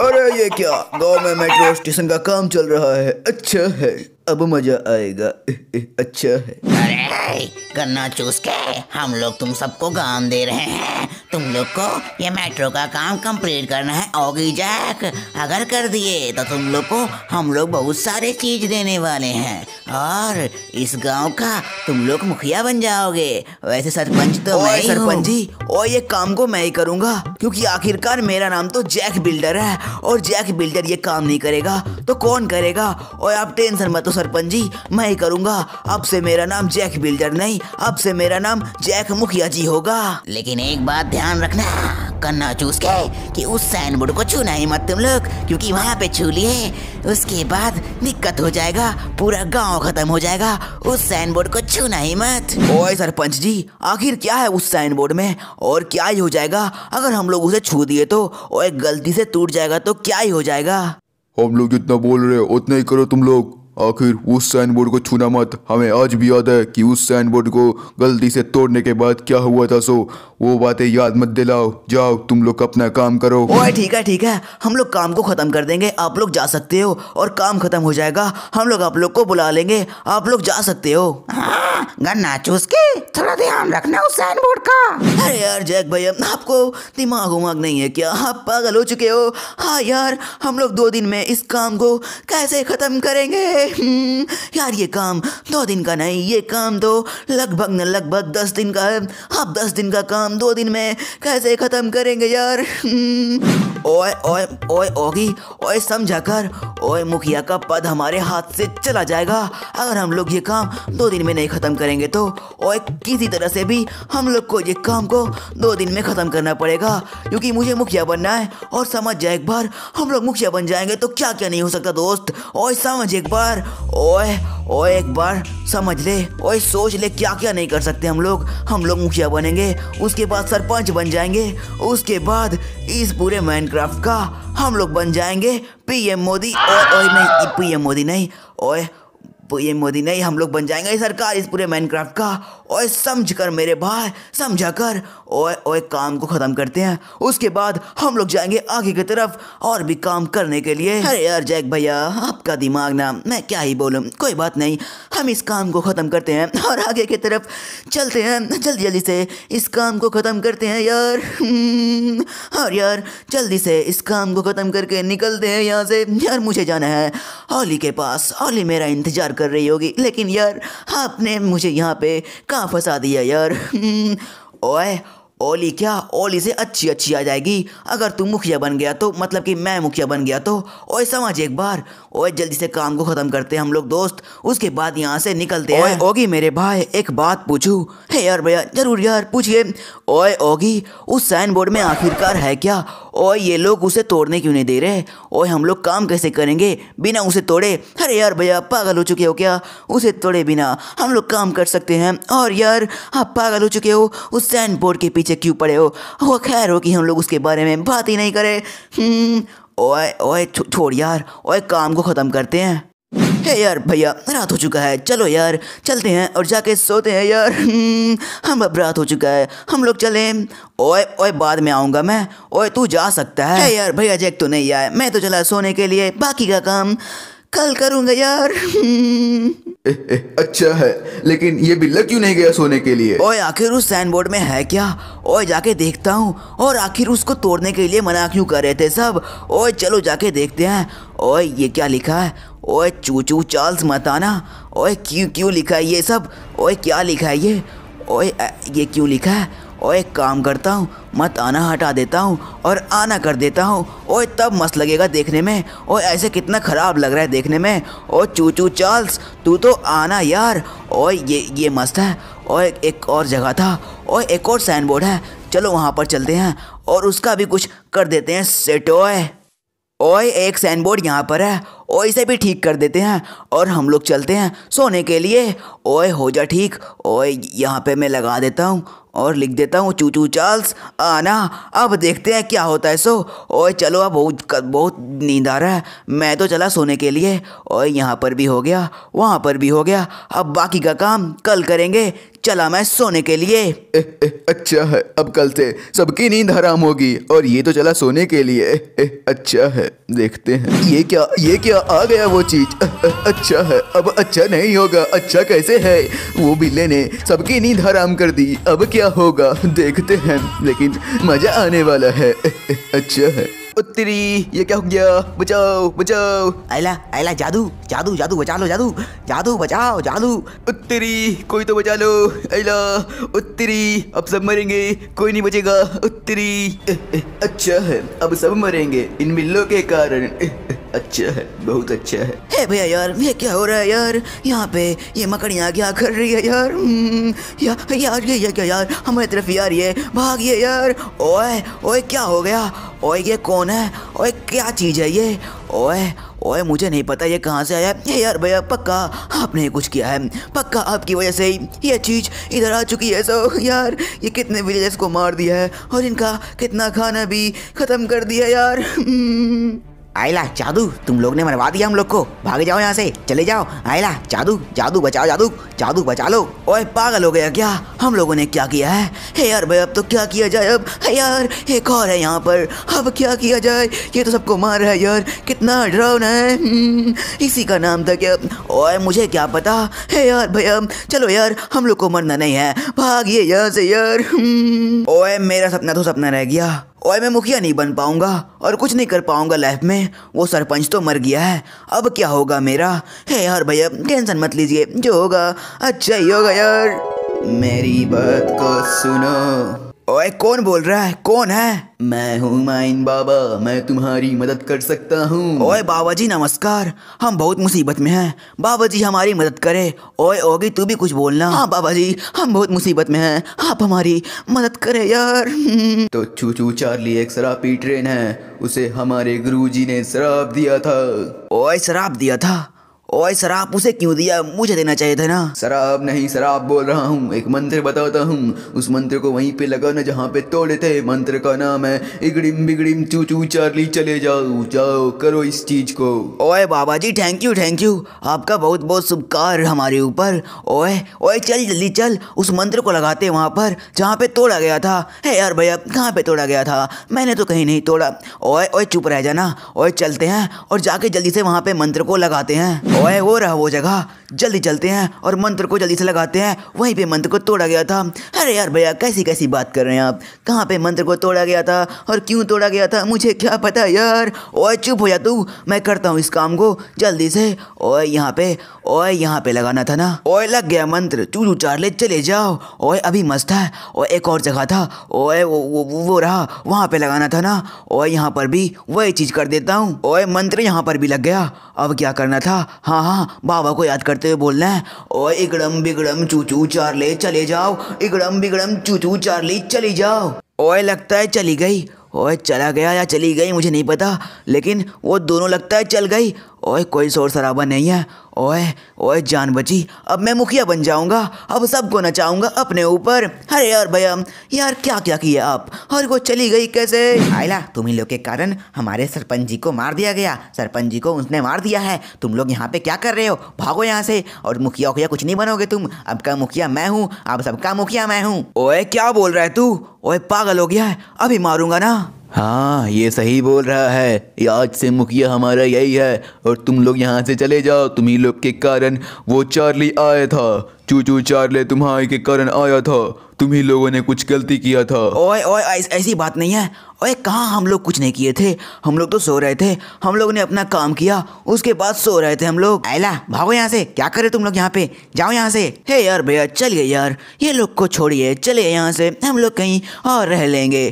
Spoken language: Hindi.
अरे ये क्या गांव में मेट्रो स्टेशन का काम चल रहा है अच्छा है अब मजा आएगा अच्छा है अरे गन्ना चूस के हम लोग तुम सबको गान दे रहे हैं तुम लोग को ये मेट्रो का काम कंप्लीट करना है ओगी जैक अगर कर दिए तो तुम लोग को हम लोग बहुत सारे चीज देने वाले हैं और इस गांव का तुम लोग मुखिया बन जाओगे वैसे सरपंच तो मैं सरपंच जी और ये काम को मैं ही करूँगा क्योंकि आखिरकार मेरा नाम तो जैक बिल्डर है और जैक बिल्डर ये काम नहीं करेगा तो कौन करेगा और आप टेंशन मत हो सरपंच जी मैं करूँगा अब से मेरा नाम जैक बिल्डर नहीं अब से मेरा नाम जैक मुखिया जी होगा लेकिन एक बात ध्यान रखना करना चूस के कि उस साइन बोर्ड को छूना ही मत तुम लोग क्योंकि वहाँ पे छू लिए उसके बाद दिक्कत हो जाएगा पूरा गांव खत्म हो जाएगा उस साइन बोर्ड को छूना ही मत ओए सरपंच जी आखिर क्या है उस साइन बोर्ड में और क्या ही हो जाएगा अगर हम लोग उसे छू दिए तो और गलती से टूट जाएगा तो क्या ही हो जाएगा हम लोग जितना बोल रहे हो उतना ही करो तुम लोग आखिर उस साइन बोर्ड को छूना मत हमें आज भी याद है कि उस साइन बोर्ड को गलती से तोड़ने के बाद क्या हुआ था सो वो बातें याद मत दिलाओ जाओ तुम लोग अपना काम करो ओए ठीक है ठीक है हम लोग काम को खत्म कर देंगे आप लोग जा सकते हो और काम खत्म हो जाएगा हम लोग आप लोग को बुला लेंगे आप लोग जा सकते हो हाँ, गन्ना चूस के थोड़ा ध्यान रखना उस साइन बोर्ड का अरे यार जैक भैया आपको दिमाग उमाग नहीं है क्या आप पागल हो चुके हो हाँ यार हम लोग दो दिन में इस काम को कैसे खत्म करेंगे हम्म, यार ये काम दो दिन का नहीं ये काम तो लगभग न लगभग दस दिन का है अब दस दिन का काम दो दिन में कैसे ख़त्म करेंगे यार हम्म, ओए ओए ओए ओगी ओए समझा कर ओए मुखिया का पद हमारे हाथ से चला जाएगा अगर हम लोग ये काम दो दिन में नहीं ख़त्म करेंगे तो ओए किसी तरह से भी हम लोग को ये काम को दो दिन में ख़त्म करना पड़ेगा क्योंकि मुझे मुखिया बनना है और समझ जाए एक बार हम लोग मुखिया बन जाएंगे तो क्या क्या नहीं हो सकता दोस्त ओए समझ एक बार ओए और एक बार समझ ले और सोच ले क्या क्या नहीं कर सकते हम लोग हम लोग मुखिया बनेंगे उसके बाद सरपंच बन जाएंगे उसके बाद इस पूरे माइनक्राफ्ट का हम लोग बन जाएंगे पीएम मोदी और, और नहीं पीएम मोदी नहीं और पीएम तो मोदी नहीं हम लोग बन जाएंगे सरकार इस पूरे माइनक्राफ्ट का ओए समझ कर मेरे भाई समझा कर ओए ओए काम को ख़त्म करते हैं उसके बाद हम लोग जाएंगे आगे की तरफ और भी काम करने के लिए अरे यार जैक भैया आपका दिमाग ना मैं क्या ही बोलूँ कोई बात नहीं हम इस काम को ख़त्म करते हैं और आगे की तरफ चलते हैं जल्दी जल्दी से इस काम को ख़त्म करते हैं यार हम्म, और यार जल्दी से इस काम को ख़त्म करके निकलते हैं यहाँ से यार मुझे जाना है ओली के पास ओली मेरा इंतज़ार कर रही होगी लेकिन यार आपने मुझे यहाँ पे कहाँ फंसा दिया यार हम्म, ओए ओली क्या ओली से अच्छी अच्छी आ जाएगी अगर तू मुखिया बन गया तो मतलब कि मैं मुखिया बन गया तो ओए समझ एक बार ओए जल्दी से काम को ख़त्म करते हैं हम लोग दोस्त उसके बाद यहाँ से निकलते हैं ओगी मेरे भाई एक बात पूछू हे यार भैया जरूर यार पूछिए ओए ओगी उस साइन बोर्ड में आखिरकार है क्या ओए ये लोग उसे तोड़ने क्यों नहीं दे रहे ओए हम लोग काम कैसे करेंगे बिना उसे तोड़े अरे यार भैया पागल हो चुके हो क्या उसे तोड़े बिना हम लोग काम कर सकते हैं और यार आप पागल हो चुके हो उस साइन बोर्ड के पीछे नीचे क्यों पड़े हो वो खैर हो कि हम लोग उसके बारे में बात ही नहीं करें हम्म, ओए ओए छोड़ थो, यार ओए काम को ख़त्म करते हैं हे यार भैया रात हो चुका है चलो यार चलते हैं और जाके सोते हैं यार हम्म, हम अब रात हो चुका है हम लोग चलें ओए ओए बाद में आऊँगा मैं ओए तू जा सकता है हे यार भैया जैक तो नहीं आया मैं तो चला सोने के लिए बाकी का काम कल करूंगा यार ए, ए, अच्छा है लेकिन ये बिल्ला क्यों नहीं गया सोने के लिए ओए आखिर उस साइन बोर्ड में है क्या ओए जाके देखता हूँ और आखिर उसको तोड़ने के लिए मना क्यों कर रहे थे सब ओए चलो जाके देखते हैं ओए ये क्या लिखा है ओए चूचू चार्ल्स मताना ओए क्यों क्यों लिखा है ये सब ओए क्या लिखा है ये ओए ये क्यों लिखा है और एक काम करता हूँ मत आना हटा देता हूँ और आना कर देता हूँ ओए तब मस्त लगेगा देखने में और ऐसे कितना ख़राब लग रहा है देखने में ओ चू चू चार्ल्स तू तो आना यार और ये ये मस्त है और एक और जगह था और एक और साइन बोर्ड है चलो वहाँ पर चलते हैं और उसका भी कुछ कर देते हैं सेट ओए एक साइन बोर्ड यहाँ पर है और इसे भी ठीक कर देते हैं और हम लोग चलते हैं सोने के लिए ओए हो जा ठीक ओए यहाँ पे मैं लगा देता हूँ और लिख देता हूँ चूचू चार्ल्स आना अब देखते हैं क्या होता है सो ओए चलो अब बहुत बहुत नींद आ रहा है मैं तो चला सोने के लिए और यहाँ पर भी हो गया वहाँ पर भी हो गया अब बाकी का काम कल करेंगे चला मैं सोने के लिए ए, ए, अच्छा है अब कल से सबकी नींद हराम होगी और ये तो चला सोने के लिए ए, अच्छा है देखते हैं ये क्या ये क्या आ गया वो चीज अच्छा है अब अच्छा नहीं होगा अच्छा कैसे है वो बिल्ले ने सबकी नींद हराम कर दी अब क्या होगा देखते हैं लेकिन मजा आने वाला है अच्छा है उत्तरी ये क्या हो गया बचाओ बचाओ आयला आयला जादू जादू जादू बचा लो जादू जादू बचाओ जादू उत्तरी कोई तो बचा लो आयला उत्तरी अब सब मरेंगे कोई नहीं बचेगा उत्तरी अच्छा है अब सब मरेंगे इन मिल्लों के कारण अच्छा है बहुत अच्छा है हे भैया यार ये क्या हो रहा है यार यहाँ पे ये मकड़ियाँ क्या कर रही है यार हम्म, या, यार ये, क्या यार हमारी तरफ यार ये भाग ये यार ओए ओए क्या हो गया ओए ये कौन है ओए क्या चीज़ है ये ओए ओए मुझे नहीं पता ये कहाँ से आया है यार भैया पक्का आपने ही कुछ किया है पक्का आपकी वजह से ही ये चीज़ इधर आ चुकी है सो यार ये कितने विलेजर्स को मार दिया है और इनका कितना खाना भी ख़त्म कर दिया यार हम्म। आयला जादू तुम लोग ने मरवा दिया हम लोग को भाग जाओ यहाँ से चले जाओ आयला जादू जादू बचाओ जादू जादू बचा लो ओए पागल हो गया क्या हम लोगों ने क्या किया है हे यार भाई अब तो क्या किया जाए अब हे यार एक और है यहाँ पर अब क्या किया जाए ये तो सबको मार रहा है यार कितना डरावना है इसी का नाम था क्या ओए मुझे क्या पता हे यार भैया चलो यार हम लोग को मरना नहीं है भागिए यहाँ से यार ओए मेरा सपना तो सपना रह गया ओए मैं मुखिया नहीं बन पाऊंगा और कुछ नहीं कर पाऊंगा लाइफ में वो सरपंच तो मर गया है अब क्या होगा मेरा हे यार भैया टेंशन मत लीजिए जो होगा अच्छा ही होगा यार मेरी बात को सुनो ओए कौन बोल रहा है कौन है मैं हूँ माइन बाबा मैं तुम्हारी मदद कर सकता हूँ ओए बाबा जी नमस्कार हम बहुत मुसीबत में हैं बाबा जी हमारी मदद करे ओए ओगी तू भी कुछ बोलना हाँ बाबा जी हम बहुत मुसीबत में हैं आप हमारी मदद करे यार तो चू चू चार्ली एक शराबी ट्रेन है उसे हमारे जी ने शराब दिया था ओए शराब दिया था ओए शराब उसे क्यों दिया मुझे देना चाहिए था ना शराब नहीं शराब बोल रहा हूँ एक मंत्र बताता हूँ उस मंत्र को वहीं पे लगाना जहाँ पे तोड़े थे मंत्र का नाम है इगड़िम बिगड़िम चू चू चार्ली चले जाओ जाओ करो इस चीज को ओए बाबा जी थैंक यू थैंक यू आपका बहुत बहुत शुभकार हमारे ऊपर ओए ओए चल जल्दी चल उस मंत्र को लगाते वहाँ पर जहाँ पे तोड़ा गया था है यार भैया कहाँ पे तोड़ा गया था मैंने तो कहीं नहीं तोड़ा ओए ओए चुप रह जाना ओए चलते हैं और जाके जल्दी से वहाँ पे मंत्र को लगाते हैं ओए वो रहा वो जगह जल्दी चलते हैं और मंत्र को जल्दी से लगाते हैं वहीं पे मंत्र को तोड़ा गया था अरे यार भैया कैसी कैसी बात कर रहे हैं आप कहाँ पे मंत्र को तोड़ा गया था और क्यों तोड़ा गया था मुझे क्या पता यार ओए चुप हो जा तू मैं करता हूँ इस काम को जल्दी से ओए यहाँ पे ओए यहाँ पे लगाना था ना ओए लग गया मंत्र चू चार ले चले जाओ ओए अभी मस्त है और एक और जगह था ओए वो वो, वो रहा वहाँ पे लगाना था ना ओए यहाँ पर भी वही चीज़ कर देता हूँ ओए मंत्र यहाँ पर भी लग गया अब क्या करना था हाँ हाँ बाबा को याद करते हुए बोलना है ओ इगड़म बिगड़म चूचू ले चले जाओ इगड़म बिगड़म चूचू ले चली जाओ ओए लगता है चली गई ओए चला गया या चली गई मुझे नहीं पता लेकिन वो दोनों लगता है चल गई ओए कोई शोर शराबा नहीं है ओए ओए जान बची अब मैं मुखिया बन जाऊंगा अब सबको नचाऊंगा अपने ऊपर अरे यार भैया यार क्या क्या किया आप और वो चली गई कैसे आयला तुम ही लोग के कारण हमारे सरपंच जी को मार दिया गया सरपंच जी को उसने मार दिया है तुम लोग यहाँ पे क्या कर रहे हो भागो यहाँ से और मुखिया उखिया कुछ नहीं बनोगे तुम अब का मुखिया मैं हूँ अब सबका मुखिया मैं हूँ ओए क्या बोल रहे तू ओए पागल हो गया है अभी मारूंगा ना हाँ ये सही बोल रहा है आज से मुखिया हमारा यही है और तुम लोग यहाँ से चले जाओ तुम ही लोग के कारण वो चार्ली आया था चूचू चार्ले तुम्हारे के कारण आया था तुम ही लोगों ने कुछ गलती किया था ओए ओए ऐसी बात नहीं है ओए कहाँ हम लोग कुछ नहीं किए थे हम लोग तो सो रहे थे हम लोग ने अपना काम किया उसके बाद सो रहे थे हम लोग ऐला भागो यहाँ से क्या करे तुम लोग यहाँ पे जाओ यहाँ से हे यार भैया चलिए यार ये लोग को छोड़िए चलिए यहाँ से हम लोग कहीं और रह लेंगे